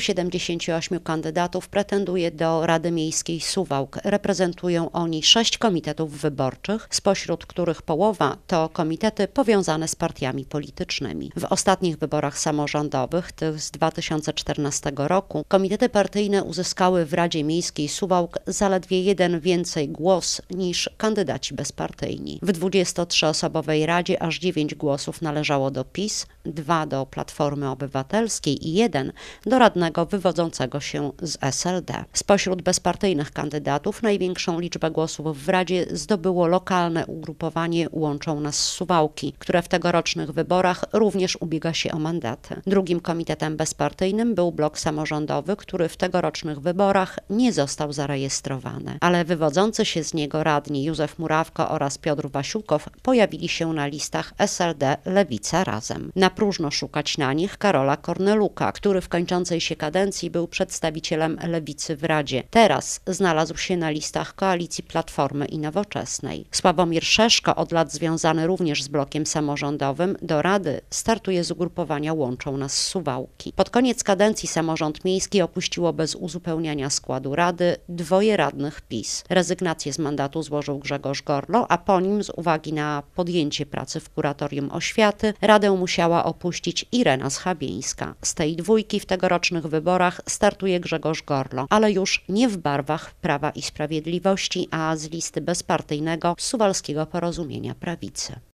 178 kandydatów pretenduje do Rady Miejskiej Suwałk. Reprezentują oni sześć komitetów wyborczych, spośród których połowa to komitety powiązane z partiami politycznymi. W ostatnich wyborach samorządowych, tych z 2014 roku, komitety partyjne uzyskały w Radzie Miejskiej Suwałk zaledwie jeden więcej głos niż kandydaci bezpartyjni. W 23-osobowej Radzie aż 9 głosów należało do PiS, 2 do Platformy Obywatelskiej i 1 do Radnego politycznego wywodzącego się z SLD. Spośród bezpartyjnych kandydatów największą liczbę głosów w Radzie zdobyło lokalne ugrupowanie Łączą Nas Suwałki, które w tegorocznych wyborach również ubiega się o mandaty. Drugim komitetem bezpartyjnym był blok samorządowy, który w tegorocznych wyborach nie został zarejestrowany, ale wywodzący się z niego radni Józef Murawko oraz Piotr Wasiłkow pojawili się na listach SLD Lewica Razem. Na próżno szukać na nich Karola Korneluka, który w kończącej się kadencji był przedstawicielem lewicy w Radzie. Teraz znalazł się na listach koalicji Platformy i Nowoczesnej. Sławomir Szeszko, od lat związany również z blokiem samorządowym, do Rady startuje z ugrupowania Łączą Nas Suwałki. Pod koniec kadencji samorząd miejski opuściło bez uzupełniania składu Rady dwoje radnych PiS. Rezygnację z mandatu złożył Grzegorz Gorlo, a po nim z uwagi na podjęcie pracy w kuratorium oświaty Radę musiała opuścić Irena Schabieńska. Z tej dwójki w tegorocznym ósmych wyborach startuje Grzegorz Gorlo, ale już nie w barwach Prawa i Sprawiedliwości, a z listy bezpartyjnego Suwalskiego Porozumienia Prawicy.